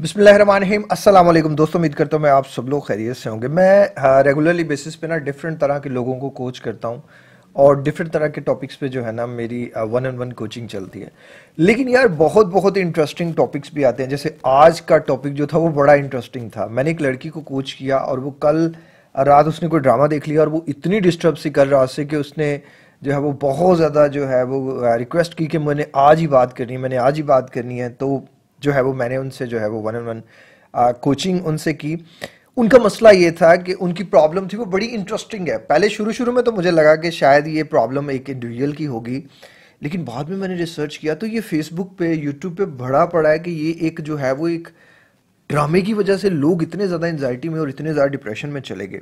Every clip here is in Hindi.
बिसमीम अल्लाम दोस्तों उम्मीद करता हूँ मैं आप सब लोग खैरियत से होंगे मैं रेगुलरली हाँ, बेसिस पे ना डिफरेंट तरह के लोगों को कोच करता हूँ और डिफरेंट तरह के टॉपिक्स पे जो है ना मेरी वन एंड वन कोचिंग चलती है लेकिन यार बहुत बहुत इंटरेस्टिंग टॉपिक्स भी आते हैं जैसे आज का टॉपिक जो था वो बड़ा इंटरेस्टिंग था मैंने एक लड़की को कोच किया और वो कल uh, रात उसने कोई ड्रामा देख लिया और वो इतनी डिस्टर्ब सी कर रहा से कि उसने जो है वो बहुत ज़्यादा जो है वो रिक्वेस्ट uh, की कि मैंने आज ही बात करनी है मैंने आज ही बात करनी है तो जो है वो मैंने उनसे जो है वो वन एन वन कोचिंग उनसे की उनका मसला ये था कि उनकी प्रॉब्लम थी वो बड़ी इंटरेस्टिंग है पहले शुरू शुरू में तो मुझे लगा कि शायद ये प्रॉब्लम एक इंडिविजुअल की होगी लेकिन बाद में मैंने रिसर्च किया तो ये फेसबुक पे यूट्यूब पे बड़ा पड़ा है कि ये एक जो है वो एक ड्रामे की वजह से लोग इतने ज़्यादा एनजाइटी में और इतने ज़्यादा डिप्रेशन में चले गए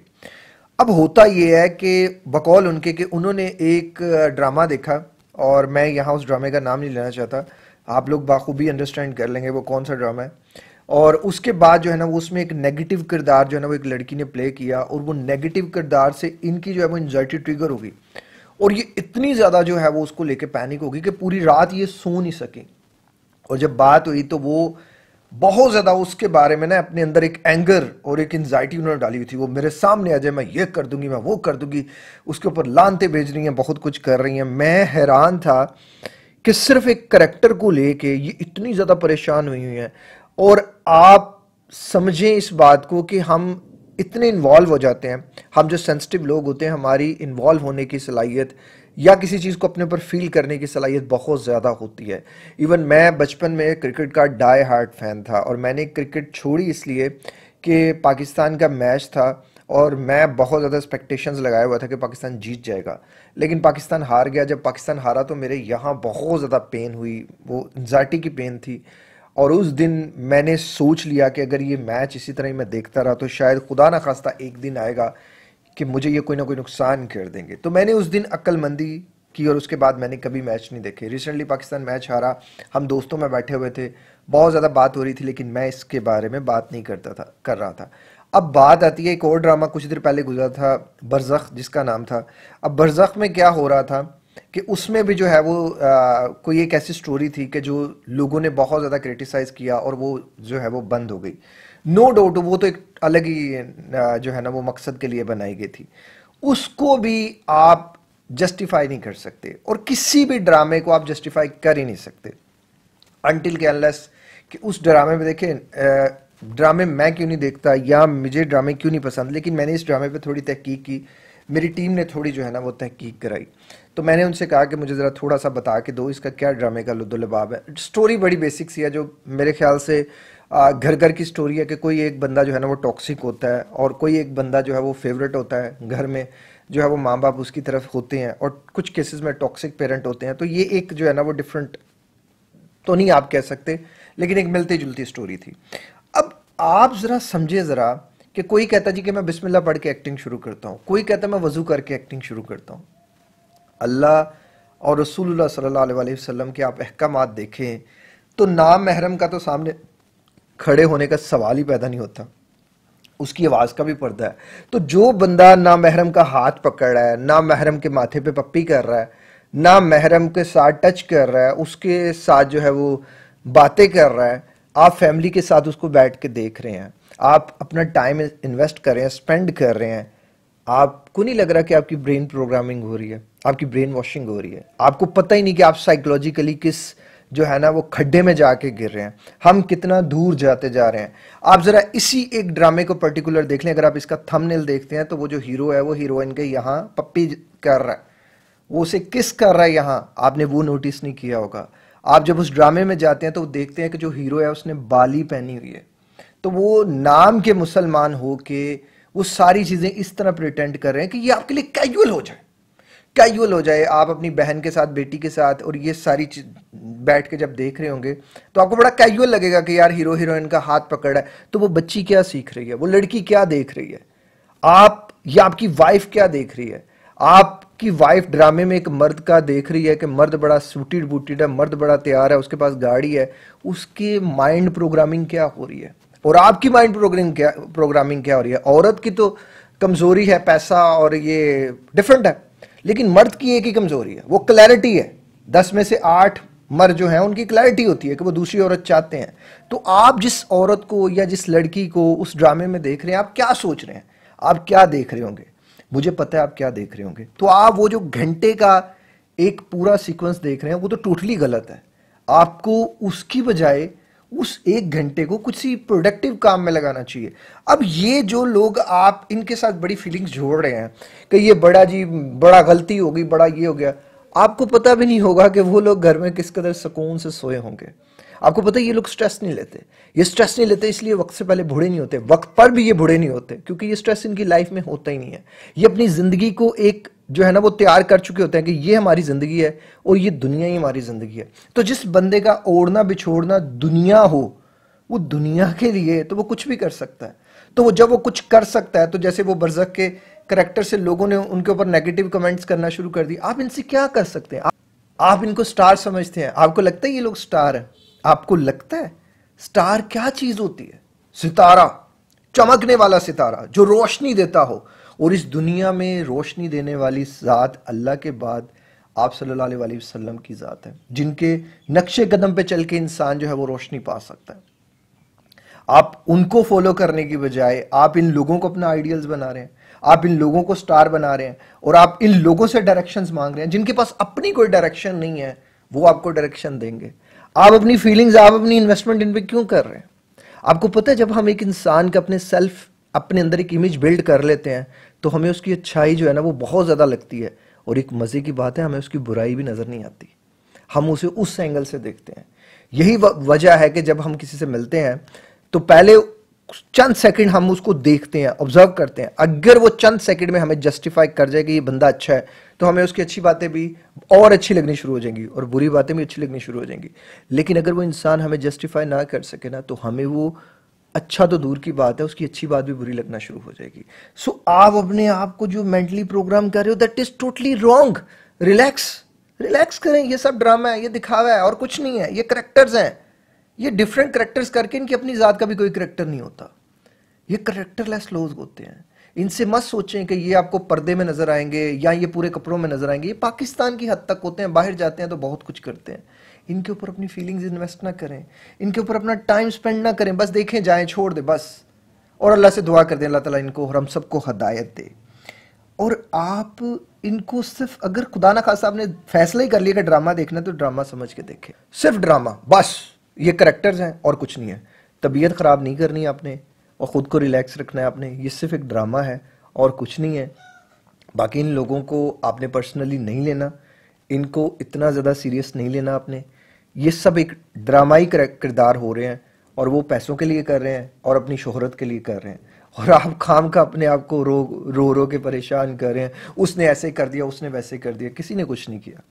अब होता ये है कि बकौल उनके कि उन्होंने एक ड्रामा देखा और मैं यहाँ उस ड्रामे का नाम नहीं लेना चाहता आप लोग बाखूबी अंडरस्टैंड कर लेंगे वो कौन सा ड्रामा है और उसके बाद जो है ना वो उसमें एक नेगेटिव किरदार जो है ना वो एक लड़की ने प्ले किया और वो नेगेटिव किरदार से इनकी जो है वो एनजाइटी ट्रिगर होगी और ये इतनी ज़्यादा जो है वो उसको लेके पैनिक होगी कि पूरी रात ये सो नहीं सके और जब बात हुई तो वो बहुत ज़्यादा उसके बारे में ना अपने अंदर एक एंगर और एक एनजाइटी उन्होंने डाली हुई थी वो मेरे सामने आ जाए मैं ये कर दूंगी मैं वो कर दूंगी उसके ऊपर लानते भेज रही हैं बहुत कुछ कर रही हैं मैं हैरान था कि सिर्फ एक करैक्टर को लेके ये इतनी ज़्यादा परेशान हुई हुई है और आप समझें इस बात को कि हम इतने इन्वॉल्व हो जाते हैं हम जो सेंसिटिव लोग होते हैं हमारी इन्वॉल्व होने की सलाहियत या किसी चीज़ को अपने ऊपर फील करने की सलाहियत बहुत ज़्यादा होती है इवन मैं बचपन में क्रिकेट का डाई हार्ट फ़ैन था और मैंने क्रिकेट छोड़ी इसलिए कि पाकिस्तान का मैच था और मैं बहुत ज़्यादा एक्सपेक्टेशंस लगाया हुआ था कि पाकिस्तान जीत जाएगा लेकिन पाकिस्तान हार गया जब पाकिस्तान हारा तो मेरे यहाँ बहुत ज़्यादा पेन हुई वो एनजाइटी की पेन थी और उस दिन मैंने सोच लिया कि अगर ये मैच इसी तरह ही मैं देखता रहा तो शायद खुदा ना खास्ता एक दिन आएगा कि मुझे ये कोई ना कोई नुकसान कर देंगे तो मैंने उस दिन अक्लमंदी की और उसके बाद मैंने कभी मैच नहीं देखे रिसेंटली पाकिस्तान मैच हारा हम दोस्तों में बैठे हुए थे बहुत ज़्यादा बात हो रही थी लेकिन मैं इसके बारे में बात नहीं करता था कर रहा था अब बात आती है एक और ड्रामा कुछ देर पहले गुजरा था बरजख जिसका नाम था अब बरजख में क्या हो रहा था कि उसमें भी जो है वो आ, कोई एक ऐसी स्टोरी थी कि जो लोगों ने बहुत ज़्यादा क्रिटिसाइज़ किया और वो जो है वो बंद हो गई नो डाउट वो तो एक अलग ही जो है ना वो मकसद के लिए बनाई गई थी उसको भी आप जस्टिफाई नहीं कर सकते और किसी भी ड्रामे को आप जस्टिफाई कर ही नहीं सकते अनटिल के अनलेस कि उस ड्रामे में देखें ड्रामे मैं क्यों नहीं देखता या मुझे ड्रामे क्यों नहीं पसंद लेकिन मैंने इस ड्रामे पे थोड़ी तहकीक की मेरी टीम ने थोड़ी जो है ना वो तहकीक कराई तो मैंने उनसे कहा कि मुझे ज़रा थोड़ा सा बता के दो इसका क्या ड्रामे का लुदुलबाब है स्टोरी बड़ी बेसिक सी है जो मेरे ख्याल से घर घर की स्टोरी है कि कोई एक बंदा जो है ना वो टॉक्सिक होता है और कोई एक बंदा जो है वो फेवरेट होता है घर में जो है वो माँ बाप उसकी तरफ होते हैं और कुछ केसेस में टॉक्सिक पेरेंट होते हैं तो ये एक जो है ना वो डिफरेंट तो नहीं आप कह सकते लेकिन एक मिलती जुलती स्टोरी थी आप ज़रा समझे ज़रा कि कोई कहता जी कि मैं बिस्मिल्लाह पढ़ के एक्टिंग शुरू करता हूँ कोई कहता मैं वज़ू करके एक्टिंग शुरू करता हूँ अल्लाह और रसूलुल्लाह सल्लल्लाहु अलैहि वसल्लम के आप अहकाम देखें तो नाम महरम का तो सामने खड़े होने का सवाल ही पैदा नहीं होता उसकी आवाज़ का भी पर्दा है तो जो बंदा ना महरम का हाथ पकड़ रहा है ना महरम के माथे पे पप्पी कर रहा है ना महरम के साथ टच कर रहा है उसके साथ जो है वो बातें कर रहा है आप फैमिली के साथ उसको बैठ के देख रहे हैं आप अपना टाइम इन्वेस्ट कर रहे हैं स्पेंड कर रहे हैं आपको नहीं लग रहा कि आपकी ब्रेन प्रोग्रामिंग हो रही है आपकी ब्रेन वॉशिंग हो रही है आपको पता ही नहीं कि आप साइकोलॉजिकली किस जो है ना वो खड्डे में जाके गिर रहे हैं हम कितना दूर जाते जा रहे हैं आप जरा इसी एक ड्रामे को पर्टिकुलर देख लें अगर आप इसका थंबनेल देखते हैं तो वो जो हीरो है वो हीरोइन के यहाँ पप्पी कर रहा है वो उसे किस कर रहा है यहाँ आपने वो नोटिस नहीं किया होगा आप जब उस ड्रामे में जाते हैं तो देखते हैं कि जो हीरो है उसने बाली पहनी हुई है तो वो नाम के मुसलमान हो के वो सारी चीज़ें इस तरह प्रिटेंड कर रहे हैं कि ये आपके लिए कैजुअल हो जाए कैजुअल हो जाए आप अपनी बहन के साथ बेटी के साथ और ये सारी चीज बैठ के जब देख रहे होंगे तो आपको बड़ा कैजुअल लगेगा कि यार हीरो हीरोइन का हाथ पकड़ा है तो वो बच्ची क्या सीख रही है वो लड़की क्या देख रही है आप या आपकी वाइफ क्या देख रही है आप कि वाइफ ड्रामे में एक मर्द का देख रही है कि मर्द बड़ा सूटेड बूटेड है मर्द बड़ा तैयार है उसके पास गाड़ी है उसकी माइंड प्रोग्रामिंग क्या हो रही है और आपकी माइंड प्रोग्रामिंग क्या प्रोग्रामिंग क्या हो रही है औरत की तो कमजोरी है पैसा और ये डिफरेंट है लेकिन मर्द की एक ही कमजोरी है वो क्लैरिटी है दस में से आठ मर्द जो है उनकी क्लैरिटी होती है कि वो दूसरी औरत चाहते हैं तो आप जिस औरत को या जिस लड़की को उस ड्रामे में देख रहे हैं आप क्या सोच रहे हैं आप क्या देख रहे होंगे मुझे पता है आप क्या देख रहे होंगे तो आप वो जो घंटे का एक पूरा सीक्वेंस देख रहे हैं वो तो टोटली गलत है आपको उसकी बजाय उस एक घंटे को कुछ ही प्रोडक्टिव काम में लगाना चाहिए अब ये जो लोग आप इनके साथ बड़ी फीलिंग्स जोड़ रहे हैं कि ये बड़ा जी बड़ा गलती हो गई बड़ा ये हो गया आपको पता भी नहीं होगा कि वो लोग घर में किस कदर सुकून से सोए होंगे आपको पता है ये लोग स्ट्रेस नहीं लेते ये स्ट्रेस नहीं लेते इसलिए वक्त से पहले बूढ़े नहीं होते वक्त पर भी ये बूढ़े नहीं होते क्योंकि ये स्ट्रेस इनकी लाइफ में होता ही नहीं है ये अपनी जिंदगी को एक जो है ना वो तैयार कर चुके होते हैं कि ये हमारी जिंदगी है और ये दुनिया ही हमारी जिंदगी है तो जिस बंदे का ओढ़ना बिछोड़ना दुनिया हो वो दुनिया के लिए तो वो कुछ भी कर सकता है तो वो जब वो कुछ कर सकता है तो जैसे वो बरजक के करेक्टर से लोगों ने उनके ऊपर नेगेटिव कमेंट्स करना शुरू कर दी आप इनसे क्या कर सकते हैं आप इनको स्टार समझते हैं आपको लगता है ये लोग स्टार हैं आपको लगता है स्टार क्या चीज होती है सितारा चमकने वाला सितारा जो रोशनी देता हो और इस दुनिया में रोशनी देने वाली ज़ात अल्लाह के बाद आप सल्लल्लाहु अलैहि वसल्लम की ज़ात है जिनके नक्शे कदम पे चल के इंसान जो है वो रोशनी पा सकता है आप उनको फॉलो करने की बजाय आप इन लोगों को अपना आइडियल्स बना रहे हैं आप इन लोगों को स्टार बना रहे हैं और आप इन लोगों से डायरेक्शंस मांग रहे हैं जिनके पास अपनी कोई डायरेक्शन नहीं है वो आपको डायरेक्शन देंगे आप अपनी फीलिंग्स आप अपनी इन्वेस्टमेंट इन पर क्यों कर रहे हैं आपको पता है जब हम एक इंसान का अपने सेल्फ अपने अंदर एक इमेज बिल्ड कर लेते हैं तो हमें उसकी अच्छाई जो है ना वो बहुत ज़्यादा लगती है और एक मज़े की बात है हमें उसकी बुराई भी नज़र नहीं आती हम उसे उस एंगल से देखते हैं यही वजह है कि जब हम किसी से मिलते हैं तो पहले चंद सेकंड हम उसको देखते हैं ऑब्जर्व करते हैं अगर वो चंद सेकंड में हमें जस्टिफाई कर जाए कि ये बंदा अच्छा है तो हमें उसकी अच्छी बातें भी और अच्छी लगनी शुरू हो जाएंगी और बुरी बातें भी अच्छी लगनी शुरू हो जाएंगी लेकिन अगर वो इंसान हमें जस्टिफाई ना कर सके ना तो हमें वो अच्छा तो दूर की बात है उसकी अच्छी बात भी बुरी लगना शुरू हो जाएगी सो so, आप अपने आप को जो मेंटली प्रोग्राम कर रहे हो that is totally wrong relax relax करें ये सब ड्रामा है ये दिखावा है और कुछ नहीं है ये करेक्टर्स हैं ये डिफरेंट करेक्टर्स करके इनकी अपनी ज़ात का भी कोई करेक्टर नहीं होता ये करेक्टरलेस लोग होते हैं इनसे मत सोचें कि ये आपको पर्दे में नजर आएंगे या ये पूरे कपड़ों में नजर आएंगे ये पाकिस्तान की हद तक होते हैं बाहर जाते हैं तो बहुत कुछ करते हैं इनके ऊपर अपनी फीलिंग्स इन्वेस्ट ना करें इनके ऊपर अपना टाइम स्पेंड ना करें बस देखें जाए छोड़ दे बस और अल्लाह से दुआ कर दें अल्लाह तला इनको और हम सबको हदायत दे और आप इनको सिर्फ अगर खुदा ना खासा आपने फैसला ही कर लिया कि ड्रामा देखना तो ड्रामा समझ के देखें सिर्फ ड्रामा बस ये करेक्टर्स हैं और कुछ नहीं है तबीयत ख़राब नहीं करनी आपने और ख़ुद को रिलैक्स रखना है आपने ये सिर्फ एक ड्रामा है और कुछ नहीं है बाकी इन लोगों को आपने पर्सनली नहीं लेना इनको इतना ज़्यादा सीरियस नहीं लेना आपने ये सब एक ड्रामाई किरदार हो रहे हैं और वो पैसों के लिए कर रहे हैं और अपनी शोहरत के लिए कर रहे हैं और आप खाम का अपने आप को रो रो रो के परेशान कर रहे हैं उसने ऐसे कर दिया उसने वैसे कर दिया किसी ने कुछ नहीं किया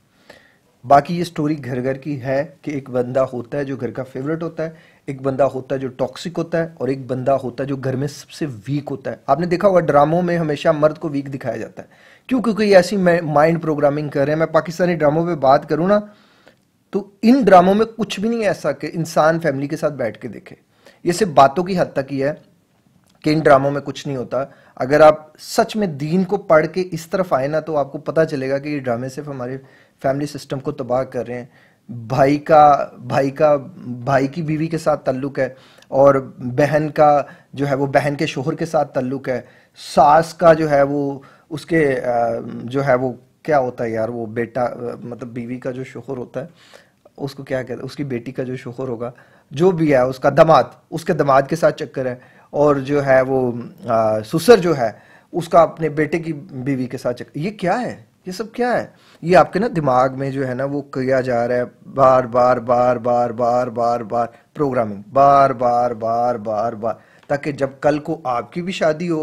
बाकी ये स्टोरी घर घर की है कि एक बंदा होता है जो घर का फेवरेट होता है एक बंदा होता है जो टॉक्सिक होता है और एक बंदा होता है जो घर में सबसे वीक होता है आपने देखा होगा ड्रामों में हमेशा मर्द को वीक दिखाया जाता है क्यों क्योंकि ये ऐसी माइंड प्रोग्रामिंग कर रहे हैं मैं पाकिस्तानी ड्रामों पर बात करूँ ना तो इन ड्रामों में कुछ भी नहीं ऐसा कि इंसान फैमिली के साथ बैठ के देखे ये सिर्फ बातों की हद तक ही है कि इन ड्रामों में कुछ नहीं होता अगर आप सच में दीन को पढ़ के इस तरफ आए ना तो आपको पता चलेगा कि ये ड्रामे सिर्फ हमारे फैमिली सिस्टम को तबाह कर रहे हैं भाई का भाई का भाई की बीवी के साथ ताल्लुक है और बहन का जो है वो बहन के शोहर के साथ ताल्लुक है सास का जो है वो उसके जो है वो क्या होता है यार वो बेटा मतलब बीवी का जो शोहर होता है उसको क्या कहते हैं उसकी बेटी का जो शोहर होगा जो भी है उसका दमाद उसके दमाद के साथ चक्कर है और जो है वो आ, सुसर जो है उसका अपने बेटे की बीवी के साथ चक्कर ये क्या है ये सब क्या है ये आपके ना दिमाग में जो है ना वो किया जा रहा है बार बार बार बार बार बार बार प्रोग्रामिंग बार बार बार बार बार ताकि जब कल को आपकी भी शादी हो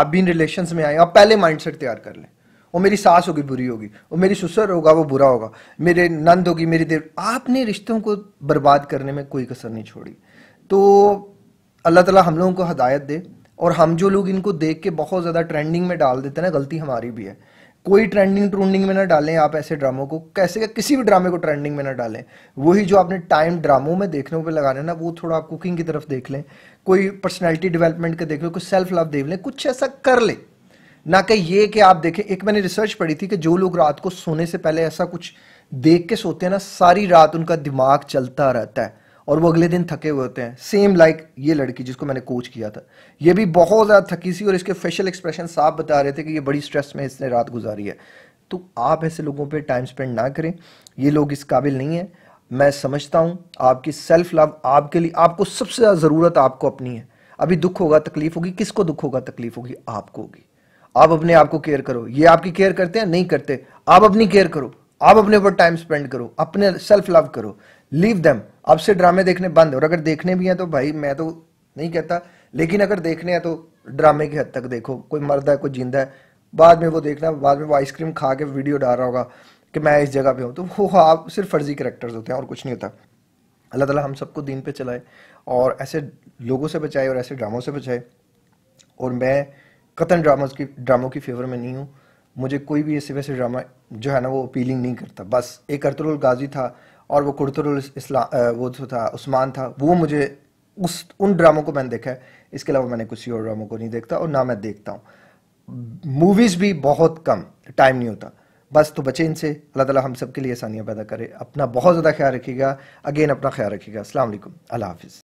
आप भी इन रिलेशन में आए आप पहले माइंडसेट तैयार कर लें वो मेरी सास होगी बुरी होगी वो मेरी ससुर होगा वो बुरा होगा मेरे नंद होगी मेरी देव आपने रिश्तों को बर्बाद करने में कोई कसर नहीं छोड़ी तो अल्लाह ताला हम लोगों को हदायत दे और हम जो लोग इनको देख के बहुत ज़्यादा ट्रेंडिंग में डाल देते हैं ना गलती हमारी भी है कोई ट्रेंडिंग ट्रेंडिंग में ना डालें आप ऐसे ड्रामों को कैसे कि किसी भी ड्रामे को ट्रेंडिंग में ना डालें वही जो आपने टाइम ड्रामों में देखने पे लगाने ना वो थोड़ा आप कुकिंग की तरफ देख लें कोई पर्सनैलिटी डेवलपमेंट का देख लें कुछ सेल्फ लव देख लें कुछ ऐसा कर लें ना कि ये कि आप देखें एक मैंने रिसर्च पढ़ी थी कि जो लोग रात को सोने से पहले ऐसा कुछ देख के सोते हैं ना सारी रात उनका दिमाग चलता रहता है और वो अगले दिन थके हुए होते हैं सेम लाइक ये लड़की जिसको मैंने कोच किया था ये भी बहुत ज़्यादा थकी सी और इसके फेशियल एक्सप्रेशन साफ बता रहे थे कि ये बड़ी स्ट्रेस में इसने रात गुजारी है तो आप ऐसे लोगों पे टाइम स्पेंड ना करें ये लोग इस काबिल नहीं है मैं समझता हूँ आपकी सेल्फ लव आपके लिए आपको सबसे ज़्यादा ज़रूरत आपको अपनी है अभी दुख होगा तकलीफ होगी किसको दुख होगा तकलीफ होगी आपको होगी आप अपने आप को केयर करो ये आपकी केयर करते हैं नहीं करते आप अपनी केयर करो आप अपने ऊपर टाइम स्पेंड करो अपने सेल्फ लव करो लीव देम अब से ड्रामे देखने बंद और अगर देखने भी हैं तो भाई मैं तो नहीं कहता लेकिन अगर देखने हैं तो ड्रामे की हद तक देखो कोई मरदा है कोई जिंदा है बाद में वो देखना बाद में वो आइसक्रीम खा के वीडियो डाल रहा होगा कि मैं इस जगह पे हूँ तो वो हाँ, आप सिर्फ फर्जी करेक्टर्स होते हैं और कुछ नहीं होता अल्लाह ताला हम सबको दिन पे चलाए और ऐसे लोगों से बचाए और ऐसे ड्रामों से बचाए और मैं कतन ड्रामा की ड्रामों की फेवर में नहीं हूँ मुझे कोई भी ऐसे वैसे ड्रामा जो है ना वो अपीलिंग नहीं करता बस एक अरतुल गाजी था और वो कुरतुल इस्लाम वो जो था उस्मान था वो मुझे उस उन ड्रामों को मैंने देखा है इसके अलावा मैंने किसी और ड्रामों को नहीं देखता और ना मैं देखता हूँ मूवीज़ भी बहुत कम टाइम नहीं होता बस तो बचे इनसे अल्लाह ताला हम सब के लिए आसानियाँ पैदा करे अपना बहुत ज़्यादा ख्याल रखिएगा अगेन अपना ख्याल रखिएगा अल्लाम अल्लाह हाफिज़